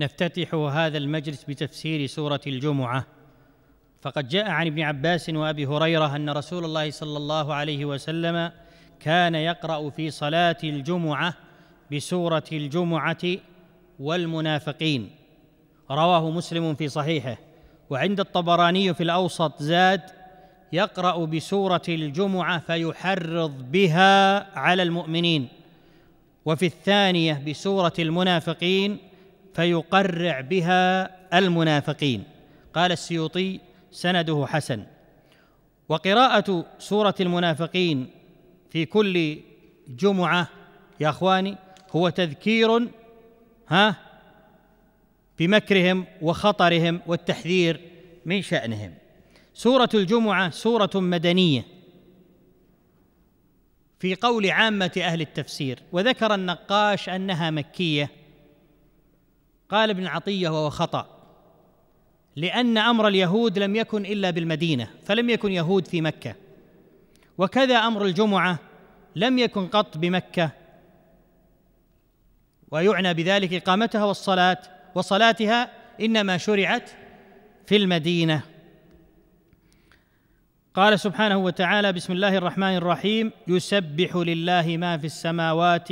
نفتتح هذا المجلس بتفسير سوره الجمعه فقد جاء عن ابن عباس وابي هريره ان رسول الله صلى الله عليه وسلم كان يقرا في صلاه الجمعه بسوره الجمعه والمنافقين رواه مسلم في صحيحه وعند الطبراني في الاوسط زاد يقرا بسوره الجمعه فيحرض بها على المؤمنين وفي الثانيه بسوره المنافقين فيقرع بها المنافقين قال السيوطي سنده حسن وقراءة سورة المنافقين في كل جمعة يا اخواني هو تذكير ها بمكرهم وخطرهم والتحذير من شأنهم سورة الجمعة سورة مدنية في قول عامة أهل التفسير وذكر النقاش أنها مكية قال ابن عطيه وهو خطا لان امر اليهود لم يكن الا بالمدينه فلم يكن يهود في مكه وكذا امر الجمعه لم يكن قط بمكه ويعنى بذلك اقامتها والصلاه وصلاتها انما شرعت في المدينه قال سبحانه وتعالى بسم الله الرحمن الرحيم يسبح لله ما في السماوات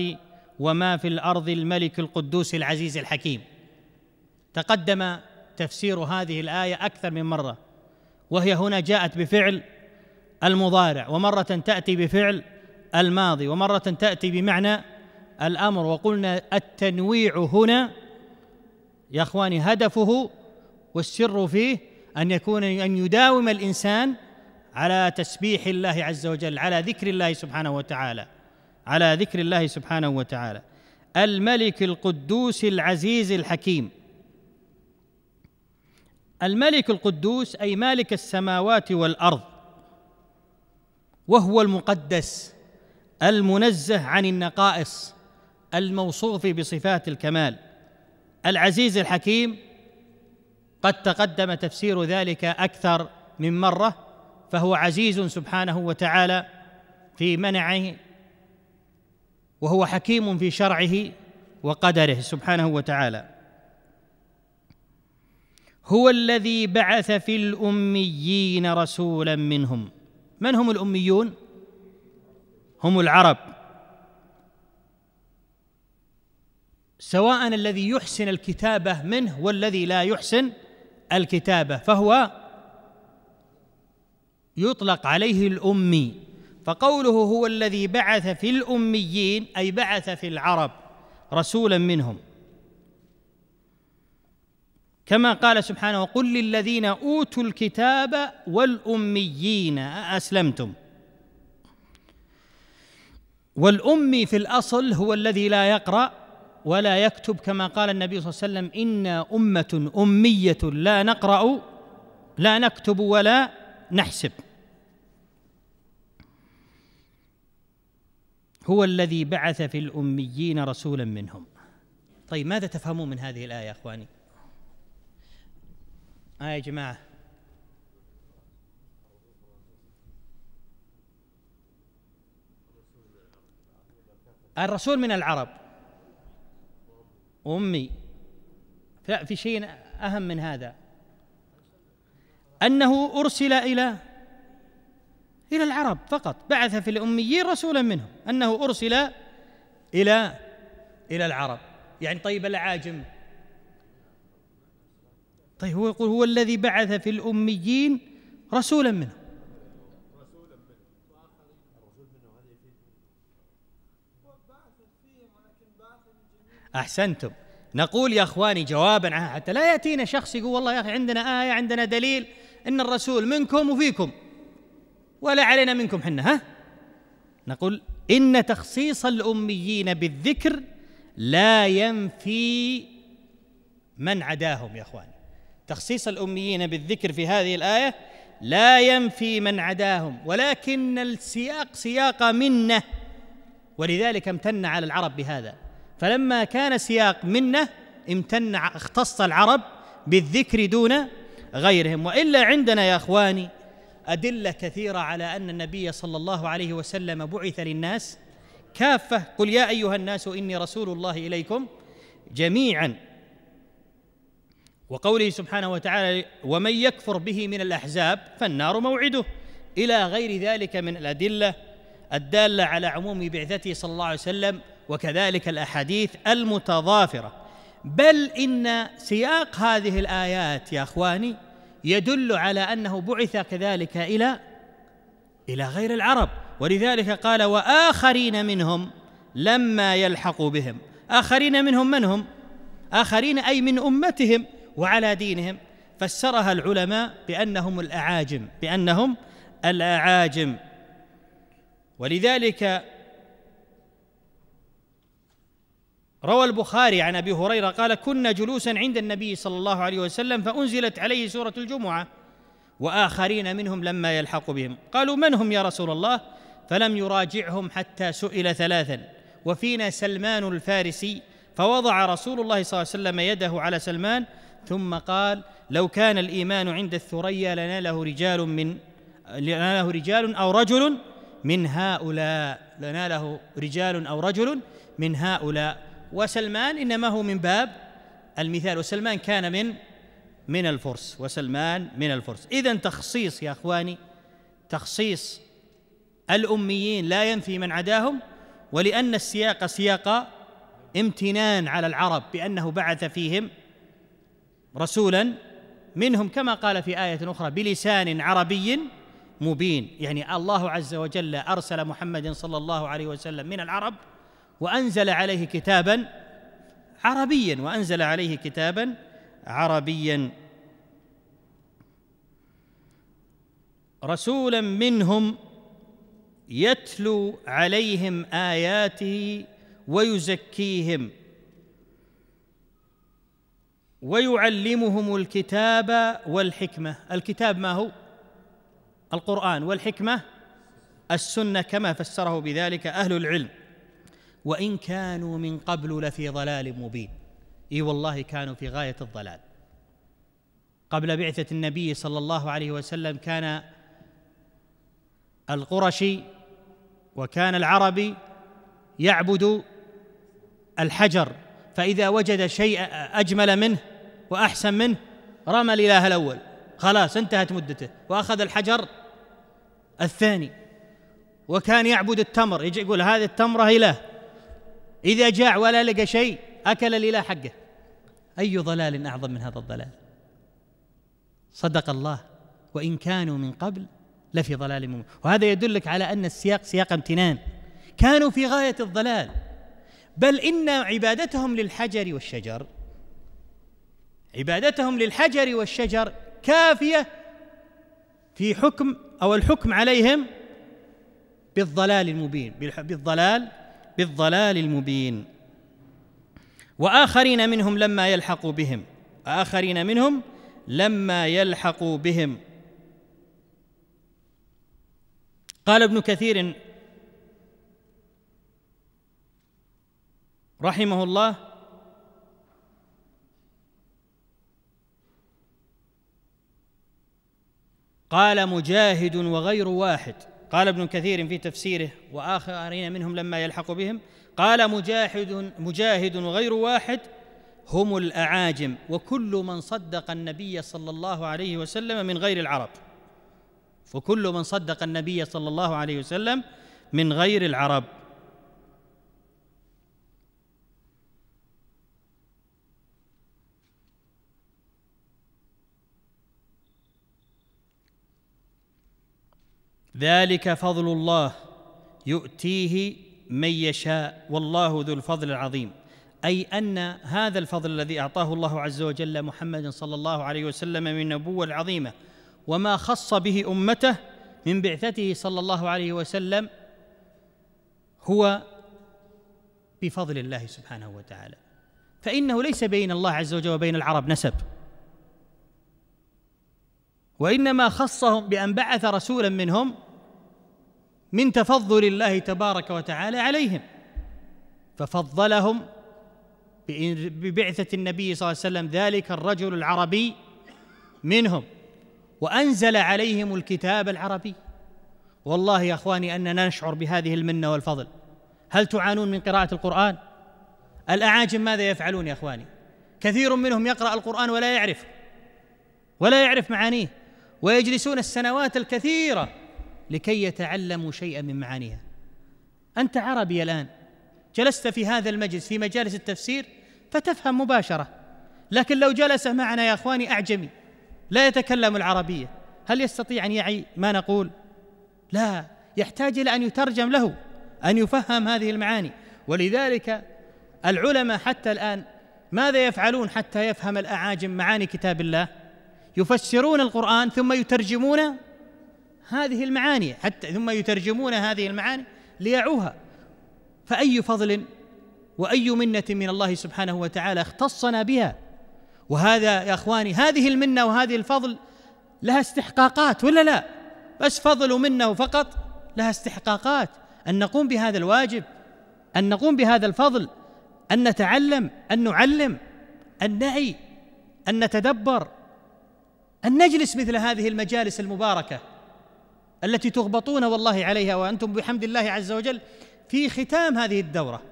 وما في الارض الملك القدوس العزيز الحكيم تقدم تفسير هذه الايه اكثر من مره وهي هنا جاءت بفعل المضارع ومره تاتي بفعل الماضي ومره تاتي بمعنى الامر وقلنا التنويع هنا يا اخواني هدفه والسر فيه ان يكون ان يداوم الانسان على تسبيح الله عز وجل على ذكر الله سبحانه وتعالى على ذكر الله سبحانه وتعالى الملك القدوس العزيز الحكيم الملك القدوس اي مالك السماوات والارض وهو المقدس المنزه عن النقائص الموصوف بصفات الكمال العزيز الحكيم قد تقدم تفسير ذلك اكثر من مره فهو عزيز سبحانه وتعالى في منعه وهو حكيم في شرعه وقدره سبحانه وتعالى هو الذي بعث في الاميين رسولا منهم من هم الاميون هم العرب سواء الذي يحسن الكتابه منه والذي لا يحسن الكتابه فهو يطلق عليه الامي فقوله هو الذي بعث في الاميين اي بعث في العرب رسولا منهم كما قال سبحانه وقل للذين اوتوا الكتاب والاميين اسلمتم والامي في الاصل هو الذي لا يقرا ولا يكتب كما قال النبي صلى الله عليه وسلم انا امه اميه لا نقرا لا نكتب ولا نحسب هو الذي بعث في الاميين رسولا منهم طيب ماذا تفهمون من هذه الايه يا اخواني آه يا جماعة الرسول من العرب أمي في شيء أهم من هذا أنه أرسل إلى إلى العرب فقط بعث في الأميين رسولا منهم أنه أرسل إلى إلى العرب يعني طيب الأعاجم طيب هو يقول هو الذي بعث في الأميين رسولا منه أحسنتم نقول يا اخواني جوابا عنها حتى لا ياتينا شخص يقول والله يا اخي عندنا ايه عندنا دليل ان الرسول منكم وفيكم ولا علينا منكم حنا ها نقول ان تخصيص الاميين بالذكر لا ينفي من عداهم يا اخواني تخصيص الاميين بالذكر في هذه الايه لا ينفي من عداهم ولكن السياق سياق منه ولذلك امتن على العرب بهذا فلما كان سياق منه امتن اختص العرب بالذكر دون غيرهم والا عندنا يا اخواني ادله كثيره على ان النبي صلى الله عليه وسلم بعث للناس كافه قل يا ايها الناس اني رسول الله اليكم جميعا وقوله سبحانه وتعالى ومن يكفر به من الاحزاب فالنار موعده الى غير ذلك من الادله الداله على عموم بعثته صلى الله عليه وسلم وكذلك الاحاديث المتضافره بل ان سياق هذه الايات يا اخواني يدل على انه بعث كذلك الى الى غير العرب ولذلك قال واخرين منهم لما يلحقوا بهم اخرين منهم من هم اخرين اي من امتهم وعلى دينهم فسرها العلماء بأنهم الأعاجم بأنهم الأعاجم ولذلك روى البخاري عن ابي هريره قال كنا جلوسا عند النبي صلى الله عليه وسلم فانزلت عليه سوره الجمعه واخرين منهم لما يلحق بهم قالوا من هم يا رسول الله فلم يراجعهم حتى سئل ثلاثا وفينا سلمان الفارسي فوضع رسول الله صلى الله عليه وسلم يده على سلمان ثم قال لو كان الإيمان عند الثريا لناله رجال من لناله رجال أو رجل من هؤلاء لناله رجال أو رجل من هؤلاء وسلمان إنما هو من باب المثال وسلمان كان من من الفرس وسلمان من الفرس إذا تخصيص يا أخواني تخصيص الأميين لا ينفي من عداهم ولأن السياق سياق امتنان على العرب بأنه بعث فيهم رسولا منهم كما قال في آية أخرى بلسان عربي مبين يعني الله عز وجل أرسل محمد صلى الله عليه وسلم من العرب وأنزل عليه كتابا عربيا وأنزل عليه كتابا عربيا رسولا منهم يتلو عليهم آياته ويزكيهم ويعلمهم الكتاب والحكمه الكتاب ما هو القران والحكمه السنه كما فسره بذلك اهل العلم وان كانوا من قبل لفي ضلال مبين اي والله كانوا في غايه الضلال قبل بعثه النبي صلى الله عليه وسلم كان القرشي وكان العربي يعبد الحجر فاذا وجد شيء اجمل منه وأحسن منه رمى الإله الأول خلاص انتهت مدته وأخذ الحجر الثاني وكان يعبد التمر يجي يقول هذه التمرة إله إذا جاع ولا لقى شيء أكل الإله حقه أي ضلال أعظم من هذا الضلال صدق الله وإن كانوا من قبل لفي ضلال مبين وهذا يدلك على أن السياق سياق امتنان كانوا في غاية الضلال بل إن عبادتهم للحجر والشجر عبادتهم للحجر والشجر كافيه في حكم او الحكم عليهم بالضلال المبين بالضلال بالضلال المبين واخرين منهم لما يلحقوا بهم اخرين منهم لما يلحقوا بهم قال ابن كثير رحمه الله قال مجاهد وغير واحد قال ابن كثير في تفسيره واخرين منهم لما يلحق بهم قال مجاهد مجاهد وغير واحد هم الاعاجم وكل من صدق النبي صلى الله عليه وسلم من غير العرب وكل من صدق النبي صلى الله عليه وسلم من غير العرب ذلك فضل الله يؤتيه من يشاء والله ذو الفضل العظيم اي ان هذا الفضل الذي اعطاه الله عز وجل محمد صلى الله عليه وسلم من النبوه العظيمه وما خص به امته من بعثته صلى الله عليه وسلم هو بفضل الله سبحانه وتعالى فانه ليس بين الله عز وجل وبين العرب نسب وانما خصهم بان بعث رسولا منهم من تفضل الله تبارك وتعالى عليهم ففضلهم ببعثة النبي صلى الله عليه وسلم ذلك الرجل العربي منهم وأنزل عليهم الكتاب العربي والله يا اخواني اننا نشعر بهذه المنه والفضل هل تعانون من قراءه القران الاعاجم ماذا يفعلون يا اخواني كثير منهم يقرا القران ولا يعرف ولا يعرف معانيه ويجلسون السنوات الكثيره لكي يتعلموا شيئا من معانيها انت عربي الان جلست في هذا المجلس في مجالس التفسير فتفهم مباشره لكن لو جلس معنا يا اخواني اعجمي لا يتكلم العربيه هل يستطيع ان يعي ما نقول لا يحتاج الى ان يترجم له ان يفهم هذه المعاني ولذلك العلماء حتى الان ماذا يفعلون حتى يفهم الاعاجم معاني كتاب الله يفسرون القران ثم يترجمون هذه المعاني حتى ثم يترجمون هذه المعاني ليعوها فأي فضل وأي منة من الله سبحانه وتعالى اختصنا بها وهذا يا اخواني هذه المنه وهذه الفضل لها استحقاقات ولا لا؟ بس فضل ومنه فقط لها استحقاقات ان نقوم بهذا الواجب ان نقوم بهذا الفضل ان نتعلم ان نعلم ان نعي ان نتدبر ان نجلس مثل هذه المجالس المباركه التي تغبطون والله عليها وانتم بحمد الله عز وجل في ختام هذه الدوره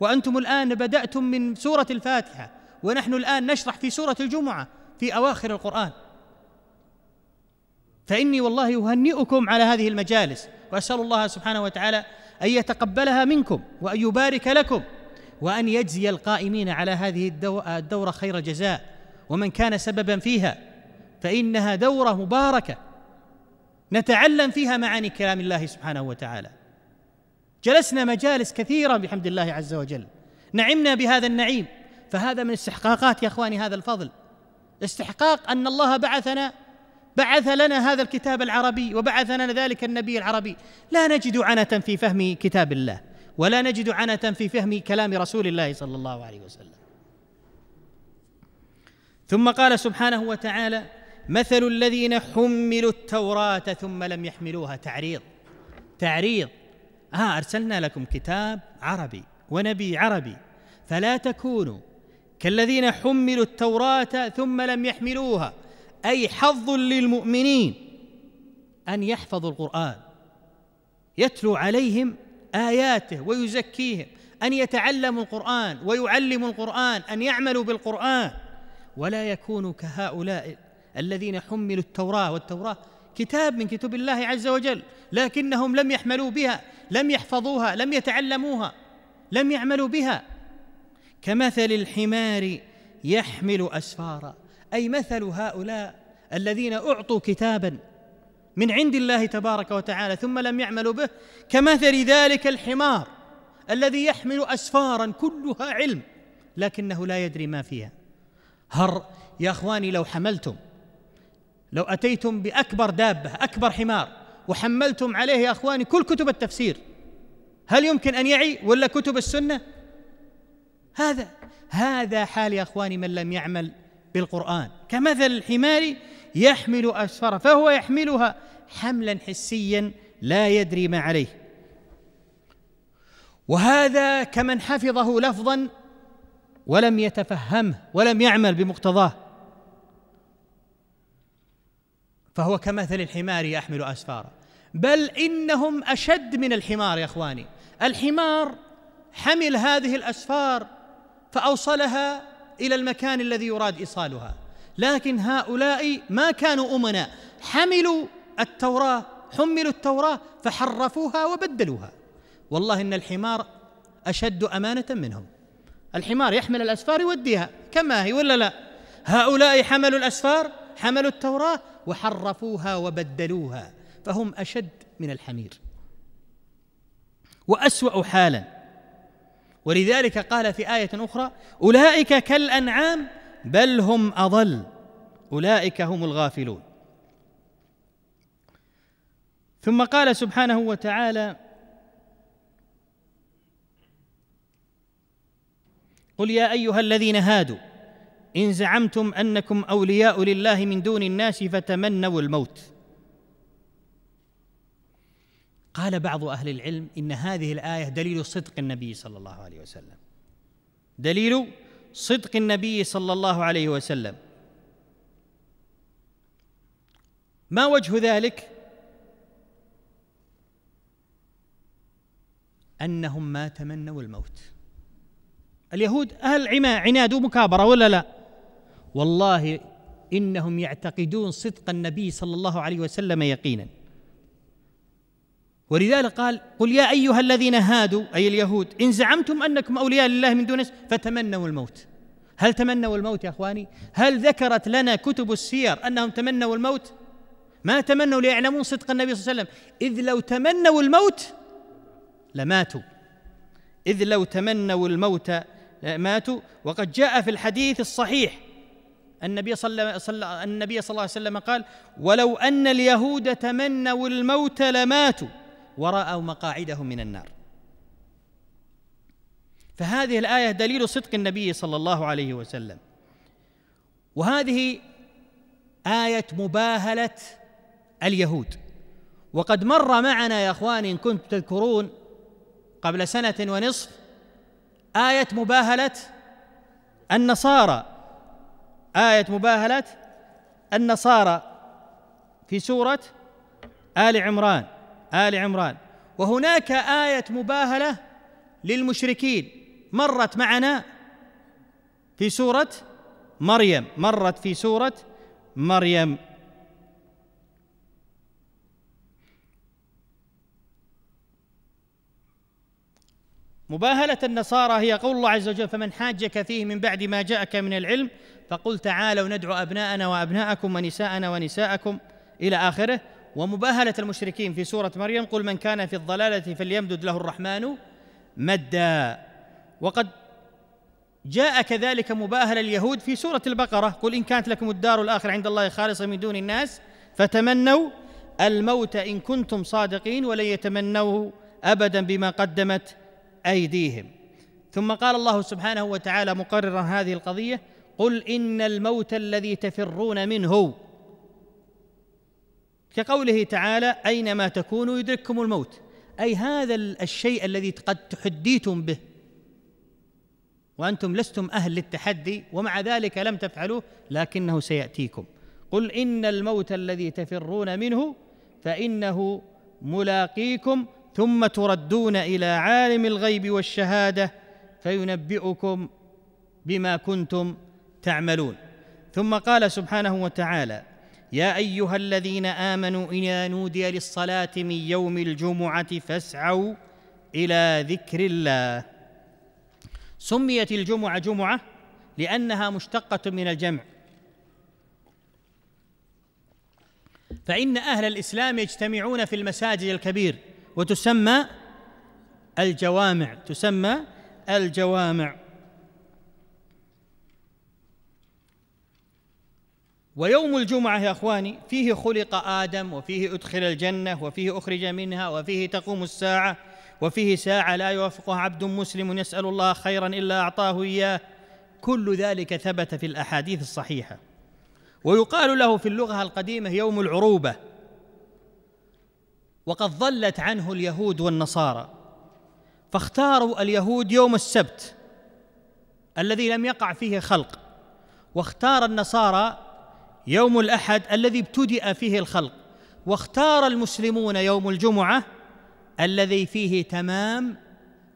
وانتم الان بداتم من سوره الفاتحه ونحن الان نشرح في سوره الجمعه في اواخر القران فاني والله اهنئكم على هذه المجالس واسال الله سبحانه وتعالى ان يتقبلها منكم وان يبارك لكم وان يجزي القائمين على هذه الدوره خير جزاء ومن كان سببا فيها فانها دوره مباركه نتعلم فيها معاني كلام الله سبحانه وتعالى جلسنا مجالس كثيره بحمد الله عز وجل نعمنا بهذا النعيم فهذا من استحقاقات يا اخواني هذا الفضل استحقاق ان الله بعثنا بعث لنا هذا الكتاب العربي وبعث لنا ذلك النبي العربي لا نجد عنة في فهم كتاب الله ولا نجد عنة في فهم كلام رسول الله صلى الله عليه وسلم ثم قال سبحانه وتعالى مثل الذين حملوا التوراة ثم لم يحملوها تعريض تعريض آه أرسلنا لكم كتاب عربي ونبي عربي فلا تكونوا كالذين حملوا التوراة ثم لم يحملوها أي حظ للمؤمنين أن يحفظوا القرآن يتلو عليهم آياته ويزكيهم أن يتعلموا القرآن ويعلموا القرآن أن يعملوا بالقرآن ولا يكونوا كهؤلاء الذين حملوا التوراة والتوراة كتاب من كتب الله عز وجل لكنهم لم يحملوا بها لم يحفظوها لم يتعلموها لم يعملوا بها كمثل الحمار يحمل اسفارا اي مثل هؤلاء الذين اعطوا كتابا من عند الله تبارك وتعالى ثم لم يعملوا به كمثل ذلك الحمار الذي يحمل اسفارا كلها علم لكنه لا يدري ما فيها هر يا اخواني لو حملتم لو أتيتم بأكبر دابة أكبر حمار وحملتم عليه يا أخواني كل كتب التفسير هل يمكن أن يعي ولا كتب السنة هذا هذا حال يا أخواني من لم يعمل بالقرآن كمثل الحمار يحمل أسفرة فهو يحملها حملا حسيا لا يدري ما عليه وهذا كمن حفظه لفظا ولم يتفهمه ولم يعمل بمقتضاه فهو كمثل الحمار يحمل أسفارا بل إنهم أشد من الحمار يا إخواني الحمار حمل هذه الأسفار فأوصلها إلى المكان الذي يراد إيصالها لكن هؤلاء ما كانوا أمناء حملوا التوراة حملوا التوراة فحرفوها وبدلوها والله إن الحمار أشد أمانة منهم الحمار يحمل الأسفار يوديها كما هي ولا لا هؤلاء حملوا الأسفار حملوا التوراة وحرفوها وبدلوها فهم اشد من الحمير واسوا حالا ولذلك قال في ايه اخرى اولئك كالانعام بل هم اضل اولئك هم الغافلون ثم قال سبحانه وتعالى قل يا ايها الذين هادوا ان زعمتم انكم اولياء لله من دون الناس فتمنوا الموت قال بعض اهل العلم ان هذه الايه دليل صدق النبي صلى الله عليه وسلم دليل صدق النبي صلى الله عليه وسلم ما وجه ذلك انهم ما تمنوا الموت اليهود اهل عناد ومكابره ولا لا والله انهم يعتقدون صدق النبي صلى الله عليه وسلم يقينا ولذلك قال قل يا ايها الذين هادوا اي اليهود ان زعمتم انكم اولياء لله من دون فتمنوا الموت هل تمنوا الموت يا اخواني هل ذكرت لنا كتب السير انهم تمنوا الموت ما تمنوا ليعلمون صدق النبي صلى الله عليه وسلم اذ لو تمنوا الموت لماتوا اذ لو تمنوا الموت ماتوا وقد جاء في الحديث الصحيح النبي صلى, صلى النبي صلى الله عليه وسلم قال ولو أن اليهود تمنوا الموت لماتوا ورأوا مقاعدهم من النار فهذه الآية دليل صدق النبي صلى الله عليه وسلم وهذه آية مباهلة اليهود وقد مر معنا يا اخواني ان كنتم تذكرون قبل سنه ونصف ايه مباهله النصارى آية مباهلة النصارى في سورة آل عمران آل عمران وهناك آية مباهلة للمشركين مرت معنا في سورة مريم مرت في سورة مريم مباهلة النصارى هي قول الله عز وجل فمن حاجك فيه من بعد ما جاءك من العلم فقل تعالوا ندعو أبناءنا وأبناءكم ونساءنا ونساءكم إلى آخره ومباهلة المشركين في سورة مريم قل من كان في الضلالة فليمدد له الرحمن مدا وقد جاء كذلك مباهل اليهود في سورة البقرة قل إن كانت لكم الدار الآخرة عند الله خالصة من دون الناس فتمنوا الموت إن كنتم صادقين ولن يتمنوه أبدا بما قدمت ايديهم ثم قال الله سبحانه وتعالى مقررا هذه القضيه قل ان الموت الذي تفرون منه كقوله تعالى اينما تكونوا يدرككم الموت اي هذا الشيء الذي قد تحديتم به وانتم لستم اهل للتحدي ومع ذلك لم تفعلوه لكنه سياتيكم قل ان الموت الذي تفرون منه فانه ملاقيكم ثم تردون الى عالم الغيب والشهاده فينبئكم بما كنتم تعملون ثم قال سبحانه وتعالى يا ايها الذين امنوا اذا نودي للصلاه من يوم الجمعه فاسعوا الى ذكر الله سميت الجمعه جمعه لانها مشتقه من الجمع فان اهل الاسلام يجتمعون في المساجد الكبير وتسمى الجوامع تسمى الجوامع ويوم الجمعة يا إخواني فيه خلق آدم وفيه أدخل الجنة وفيه أخرج منها وفيه تقوم الساعة وفيه ساعة لا يوافقها عبد مسلم يسأل الله خيرا إلا أعطاه إياه كل ذلك ثبت في الأحاديث الصحيحة ويقال له في اللغة القديمة يوم العروبة وقد ضلت عنه اليهود والنصارى فاختاروا اليهود يوم السبت الذي لم يقع فيه خلق واختار النصارى يوم الاحد الذي ابتدأ فيه الخلق واختار المسلمون يوم الجمعه الذي فيه تمام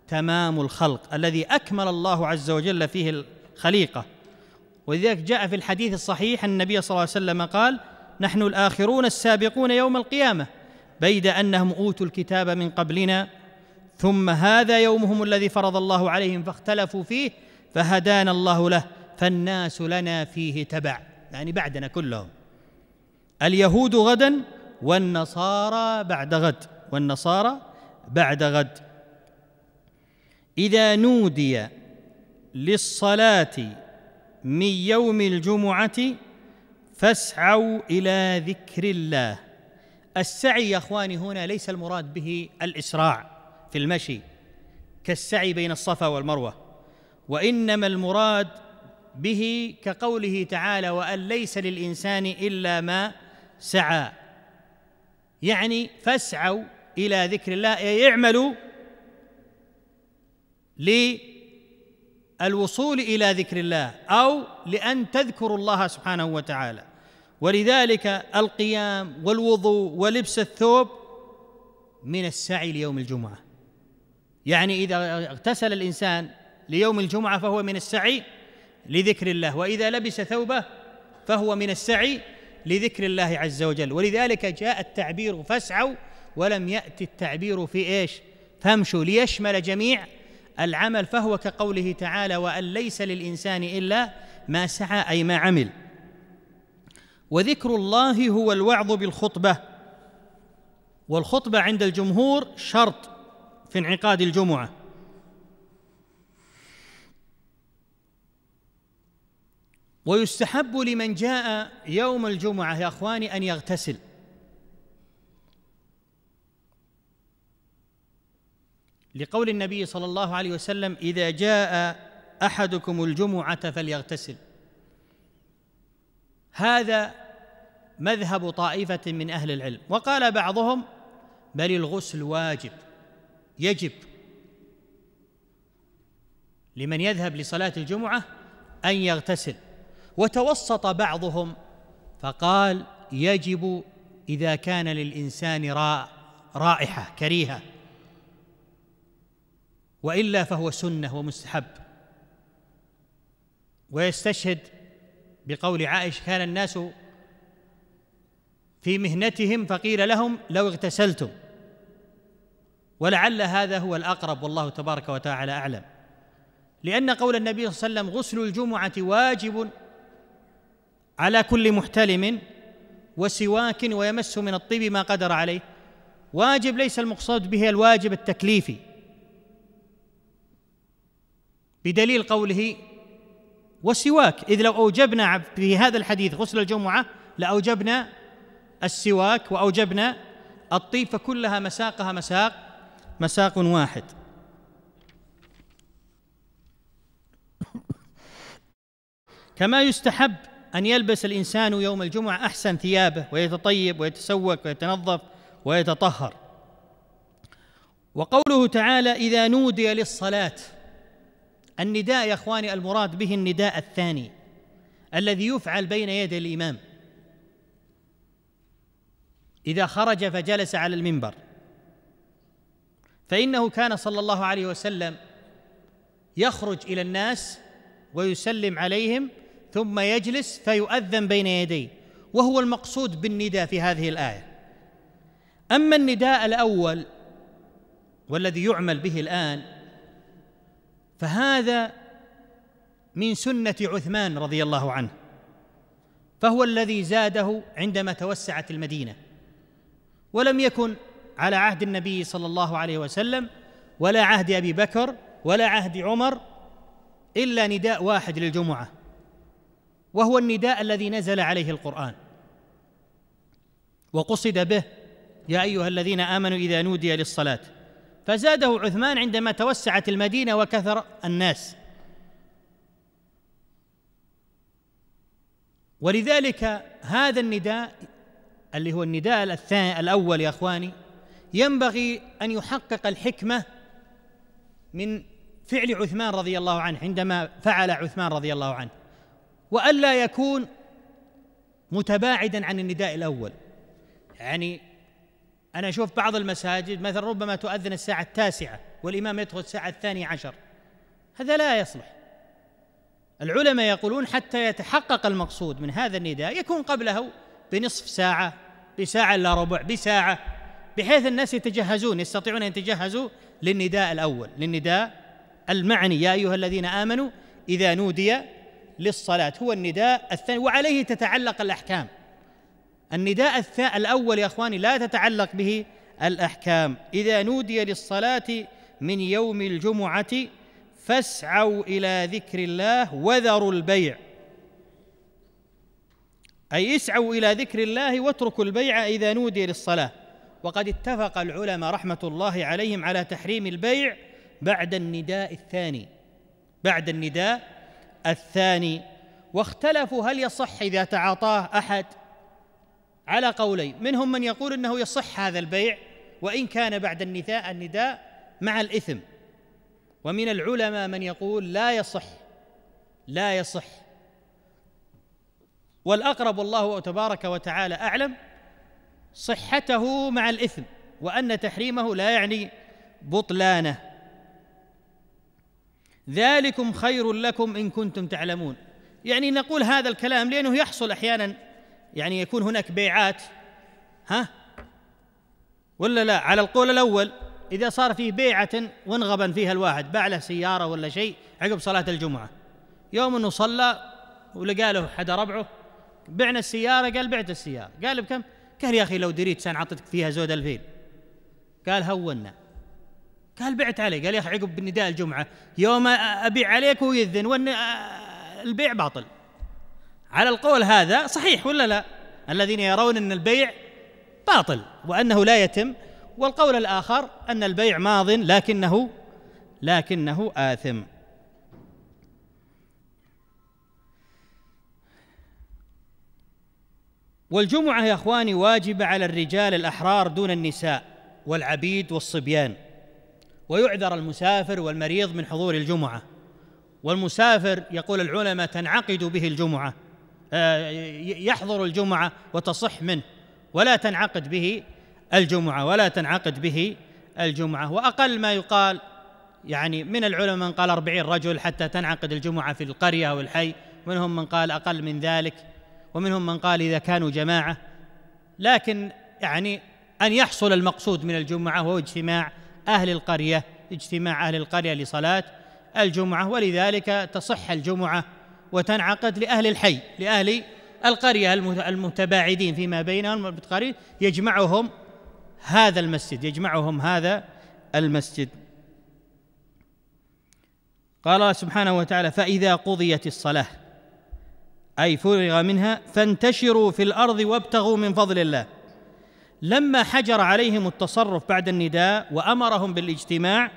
تمام الخلق الذي اكمل الله عز وجل فيه الخليقه ولذلك جاء في الحديث الصحيح النبي صلى الله عليه وسلم قال نحن الاخرون السابقون يوم القيامه بيد انهم اوتوا الكتاب من قبلنا ثم هذا يومهم الذي فرض الله عليهم فاختلفوا فيه فهدانا الله له فالناس لنا فيه تبع يعني بعدنا كلهم اليهود غدا والنصارى بعد غد والنصارى بعد غد اذا نودي للصلاه من يوم الجمعه فاسعوا الى ذكر الله السعي يا اخواني هنا ليس المراد به الاسراع في المشي كالسعي بين الصفا والمروه وانما المراد به كقوله تعالى وان ليس للانسان الا ما سعى يعني فاسعوا الى ذكر الله اي اعملوا للوصول الى ذكر الله او لان تذكروا الله سبحانه وتعالى ولذلك القيام والوضوء ولبس الثوب من السعي ليوم الجمعه يعني اذا اغتسل الانسان ليوم الجمعه فهو من السعي لذكر الله واذا لبس ثوبه فهو من السعي لذكر الله عز وجل ولذلك جاء التعبير فاسعوا ولم يأتي التعبير في ايش فامشوا ليشمل جميع العمل فهو كقوله تعالى وأن ليس للإنسان إلا ما سعى أي ما عمل وذكر الله هو الوعظ بالخطبه والخطبه عند الجمهور شرط في انعقاد الجمعه ويستحب لمن جاء يوم الجمعه يا اخواني ان يغتسل لقول النبي صلى الله عليه وسلم اذا جاء احدكم الجمعه فليغتسل هذا مذهب طائفة من أهل العلم وقال بعضهم بل الغسل واجب يجب لمن يذهب لصلاة الجمعة أن يغتسل وتوسط بعضهم فقال يجب إذا كان للإنسان رائحة كريهة وإلا فهو سنة ومستحب ويستشهد بقول عائش كان الناس في مهنتهم فقيل لهم لو اغتسلتم ولعل هذا هو الاقرب والله تبارك وتعالى اعلم لان قول النبي صلى الله عليه وسلم غسل الجمعه واجب على كل محتلم وسواك ويمس من الطيب ما قدر عليه واجب ليس المقصود به الواجب التكليفي بدليل قوله والسواك إذ لو أوجبنا في هذا الحديث غسل الجمعة لأوجبنا السواك وأوجبنا الطيب فكلها مساقها مساق مساق واحد كما يستحب أن يلبس الإنسان يوم الجمعة أحسن ثيابه ويتطيب ويتسوك ويتنظف ويتطهر وقوله تعالى إذا نودي للصلاة النداء يا اخواني المراد به النداء الثاني الذي يفعل بين يدي الامام اذا خرج فجلس على المنبر فانه كان صلى الله عليه وسلم يخرج الى الناس ويسلم عليهم ثم يجلس فيؤذن بين يديه وهو المقصود بالنداء في هذه الايه اما النداء الاول والذي يعمل به الان فهذا من سنه عثمان رضي الله عنه فهو الذي زاده عندما توسعت المدينه ولم يكن على عهد النبي صلى الله عليه وسلم ولا عهد ابي بكر ولا عهد عمر الا نداء واحد للجمعه وهو النداء الذي نزل عليه القران وقصد به يا ايها الذين امنوا اذا نودي للصلاه فزاده عثمان عندما توسعت المدينه وكثر الناس ولذلك هذا النداء اللي هو النداء الثاني الاول يا اخواني ينبغي ان يحقق الحكمه من فعل عثمان رضي الله عنه عندما فعل عثمان رضي الله عنه والا يكون متباعدا عن النداء الاول يعني أنا أشوف بعض المساجد مثلا ربما تؤذن الساعة التاسعة والإمام يدخل الساعة الثانية عشر هذا لا يصلح العلماء يقولون حتى يتحقق المقصود من هذا النداء يكون قبله بنصف ساعة بساعة إلا ربع بساعة بحيث الناس يتجهزون يستطيعون أن يتجهزوا للنداء الأول للنداء المعني يا أيها الذين آمنوا إذا نودي للصلاة هو النداء الثاني وعليه تتعلق الأحكام النداء الأول يا إخواني لا تتعلق به الأحكام إذا نودي للصلاة من يوم الجمعة فاسعوا إلى ذكر الله وذروا البيع أي اسعوا إلى ذكر الله واتركوا البيع إذا نودي للصلاة وقد اتفق العلماء رحمة الله عليهم على تحريم البيع بعد النداء الثاني بعد النداء الثاني واختلفوا هل يصح إذا تعاطاه أحد على قولين منهم من يقول انه يصح هذا البيع وان كان بعد النداء النداء مع الاثم ومن العلماء من يقول لا يصح لا يصح والاقرب والله تبارك وتعالى اعلم صحته مع الاثم وان تحريمه لا يعني بطلانه ذلكم خير لكم ان كنتم تعلمون يعني نقول هذا الكلام لانه يحصل احيانا يعني يكون هناك بيعات ها ولا لا على القول الاول اذا صار فيه بيعه وانغبن فيها الواحد باع له سياره ولا شيء عقب صلاه الجمعه يوم انه صلى ولقى له حدا ربعه بعنا السياره قال بعت السياره قال بكم؟ قال يا اخي لو دريت سان عطتك فيها زود الفيل قال هونا قال بعت علي قال يا اخي عقب نداء الجمعه يوم ابيع عليك ويذن وان آه، البيع باطل على القول هذا صحيح ولا لا الذين يرون ان البيع باطل وانه لا يتم والقول الاخر ان البيع ماض لكنه لكنه آثم والجمعة يا اخواني واجبة على الرجال الأحرار دون النساء والعبيد والصبيان ويعذر المسافر والمريض من حضور الجمعة والمسافر يقول العلماء تنعقد به الجمعة يحضر الجمعه وتصح منه ولا تنعقد به الجمعه ولا تنعقد به الجمعه واقل ما يقال يعني من العلماء من قال أربعين رجل حتى تنعقد الجمعة في القرية أو الحي منهم من قال أقل من ذلك ومنهم من قال إذا كانوا جماعة لكن يعني أن يحصل المقصود من الجمعة هو اجتماع أهل القرية اجتماع أهل القرية لصلاة الجمعة ولذلك تصح الجمعة وتنعقد لأهل الحي لأهل القرية المتباعدين فيما بينهم القريب يجمعهم هذا المسجد يجمعهم هذا المسجد قال الله سبحانه وتعالى فإذا قضيت الصلاة أي فرغ منها فانتشروا في الأرض وابتغوا من فضل الله لما حجر عليهم التصرف بعد النداء وأمرهم بالاجتماع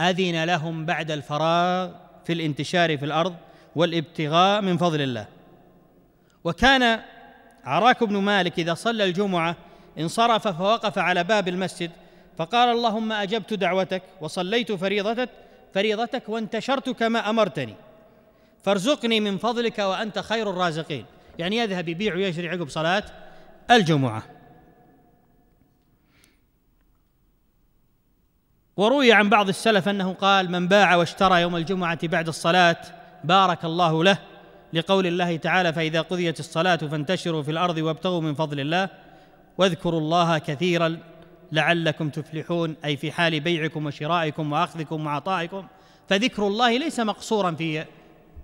أذن لهم بعد الفراغ في الانتشار في الأرض والابتغاء من فضل الله وكان عراك بن مالك اذا صلى الجمعه انصرف فوقف على باب المسجد فقال اللهم اجبت دعوتك وصليت فريضتك فريضتك وانتشرت كما امرتني فارزقني من فضلك وانت خير الرازقين يعني يذهب يبيع ويشري عقب صلاه الجمعه وروي عن بعض السلف انه قال من باع واشترى يوم الجمعه بعد الصلاه بارك الله له لقول الله تعالى فإذا قضيت الصلاة فانتشروا في الأرض وابتغوا من فضل الله واذكروا الله كثيرا لعلكم تفلحون أي في حال بيعكم وشرائكم وأخذكم وعطائكم فذكر الله ليس مقصورا في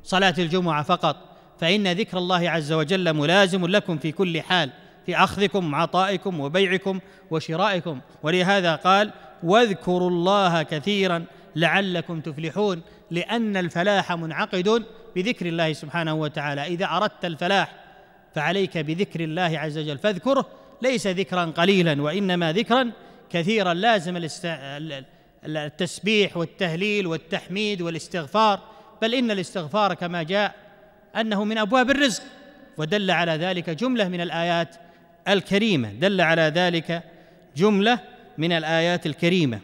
صلاة الجمعة فقط فإن ذكر الله عز وجل ملازم لكم في كل حال في أخذكم وعطائكم وبيعكم وشرائكم ولهذا قال واذكروا الله كثيرا لعلكم تفلحون لأن الفلاح منعقد بذكر الله سبحانه وتعالى إذا أردت الفلاح فعليك بذكر الله عز وجل فاذكره ليس ذكرا قليلا وإنما ذكرا كثيرا لازم التسبيح والتهليل والتحميد والاستغفار بل إن الاستغفار كما جاء أنه من أبواب الرزق ودل على ذلك جملة من الآيات الكريمة دل على ذلك جملة من الآيات الكريمة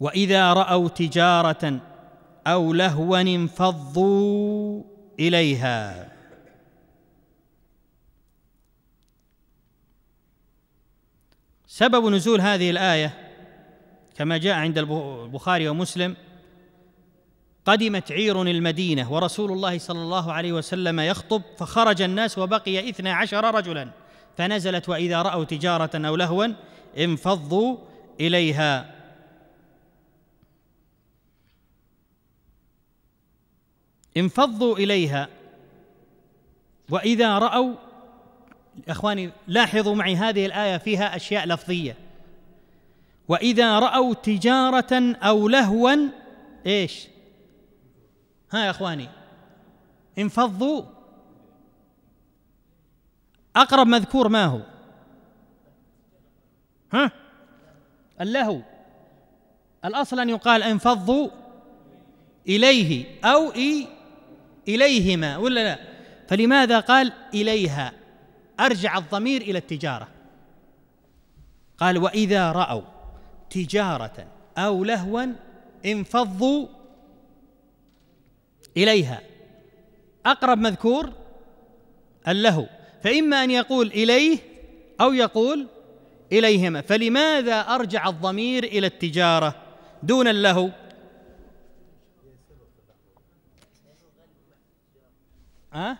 واذا راوا تجاره او لهوا انفضوا اليها سبب نزول هذه الايه كما جاء عند البخاري ومسلم قدمت عير المدينه ورسول الله صلى الله عليه وسلم يخطب فخرج الناس وبقي اثنا عشر رجلا فنزلت واذا راوا تجاره او لهوا انفضوا اليها انفضوا اليها واذا راوا اخواني لاحظوا معي هذه الايه فيها اشياء لفظيه واذا راوا تجاره او لهوا ايش ها يا اخواني انفضوا اقرب مذكور ما هو ها اللهو الاصل ان يقال انفضوا اليه او إي إليهما ولا لا فلماذا قال إليها أرجع الضمير إلى التجارة قال وإذا رأوا تجارة أو لهوا انفضوا إليها أقرب مذكور اللهو فإما أن يقول إليه أو يقول إليهما فلماذا أرجع الضمير إلى التجارة دون اللهو ها؟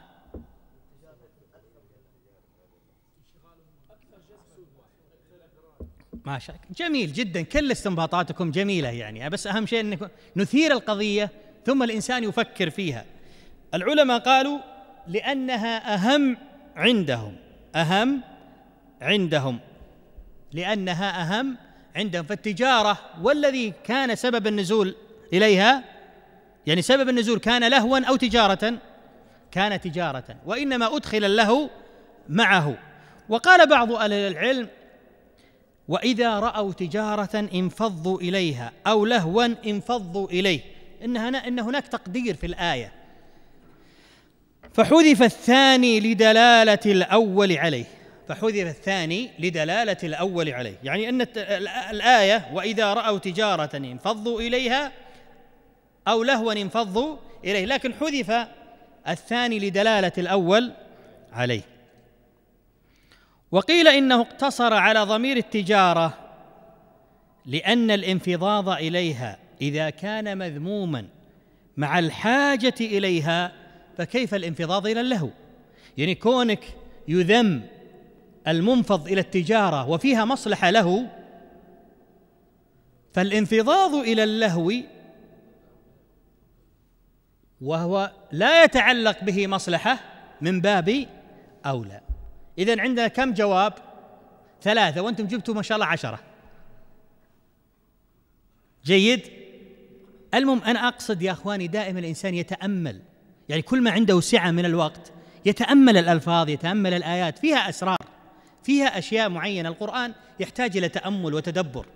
ما شاء الله جميل جدا كل استنباطاتكم جميله يعني بس اهم شيء أن نثير القضيه ثم الانسان يفكر فيها العلماء قالوا لانها اهم عندهم اهم عندهم لانها اهم عندهم فالتجاره والذي كان سبب النزول اليها يعني سبب النزول كان لهوا او تجاره كان تجارة وإنما أدخل اللهو معه وقال بعض أهل العلم وإذا رأوا تجارة انفضوا إليها أو لهوا انفضوا إليه هنا إن هناك تقدير في الآية فحذف الثاني لدلالة الأول عليه فحذف الثاني لدلالة الأول عليه يعني أن الآية وإذا رأوا تجارة انفضوا إليها أو لهوا انفضوا إليه لكن حذف الثاني لدلاله الاول عليه وقيل انه اقتصر على ضمير التجاره لان الانفضاض اليها اذا كان مذموما مع الحاجه اليها فكيف الانفضاض الى اللهو يعني كونك يذم المنفض الى التجاره وفيها مصلحه له فالانفضاض الى اللهو وهو لا يتعلق به مصلحة من باب أولى إذا عندنا كم جواب ثلاثة وأنتم جبتوا ما شاء الله عشرة جيد المهم أنا أقصد يا أخواني دائما الإنسان يتأمل يعني كل ما عنده سعة من الوقت يتأمل الألفاظ يتأمل الآيات فيها أسرار فيها أشياء معينة القرآن يحتاج إلى تأمل وتدبر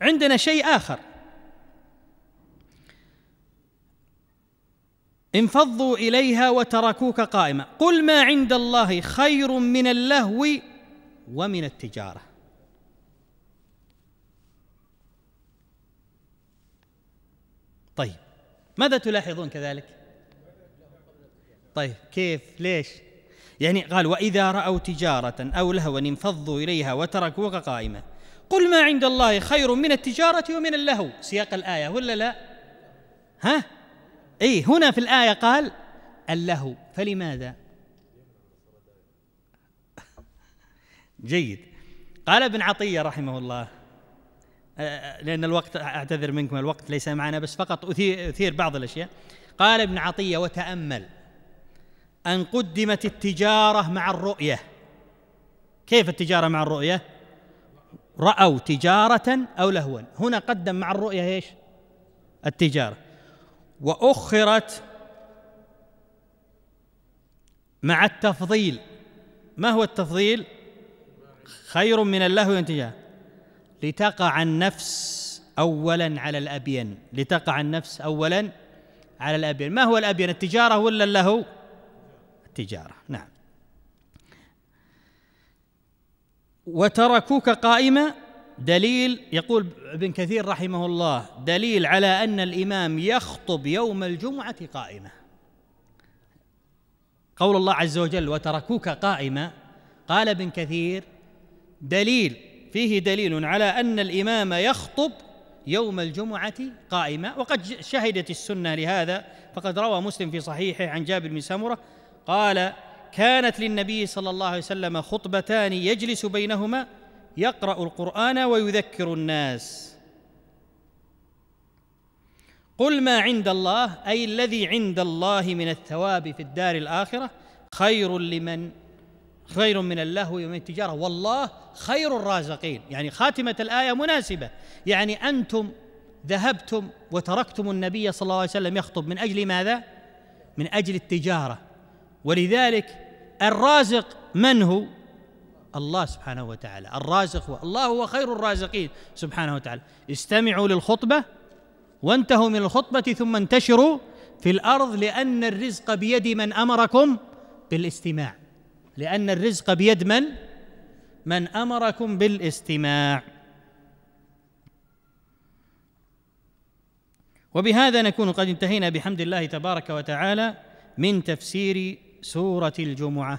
عندنا شيء آخر انفضوا اليها وتركوك قائما قل ما عند الله خير من اللهو ومن التجاره طيب ماذا تلاحظون كذلك طيب كيف ليش يعني قال واذا راوا تجاره او لهوا انفضوا اليها وتركوك قائما قل ما عند الله خير من التجاره ومن اللهو سياق الايه ولا لا ها اي هنا في الايه قال اللهو فلماذا جيد قال ابن عطيه رحمه الله آه، آه، لان الوقت اعتذر منكم الوقت ليس معنا بس فقط اثير بعض الاشياء قال ابن عطيه وتامل ان قدمت التجاره مع الرؤيه كيف التجاره مع الرؤيه راوا تجاره او لهوا هنا قدم مع الرؤيه ايش التجاره وأخرت مع التفضيل ما هو التفضيل خير من اللهو انتهاء لتقع النفس اولا على الابين لتقع النفس اولا على الابين ما هو الابين التجاره ولا اللهو التجاره نعم وتركوك قائمة دليل يقول ابن كثير رحمه الله دليل على ان الامام يخطب يوم الجمعه قائمه قول الله عز وجل وتركوك قائمه قال ابن كثير دليل فيه دليل على ان الامام يخطب يوم الجمعه قائمه وقد شهدت السنه لهذا فقد روى مسلم في صحيحه عن جابر بن سمره قال كانت للنبي صلى الله عليه وسلم خطبتان يجلس بينهما يقرأ القرآن ويذكر الناس قل ما عند الله أي الذي عند الله من الثواب في الدار الآخرة خير لمن خير من اللهو ومن التجارة والله خير الرازقين يعني خاتمة الآية مناسبة يعني أنتم ذهبتم وتركتم النبي صلى الله عليه وسلم يخطب من أجل ماذا؟ من أجل التجارة ولذلك الرازق من هو؟ الله سبحانه وتعالى الرازق الله هو خير الرازقين سبحانه وتعالى استمعوا للخطبة وانتهوا من الخطبة ثم انتشروا في الأرض لأن الرزق بيد من أمركم بالاستماع لأن الرزق بيد من من أمركم بالاستماع وبهذا نكون قد انتهينا بحمد الله تبارك وتعالى من تفسير سورة الجمعة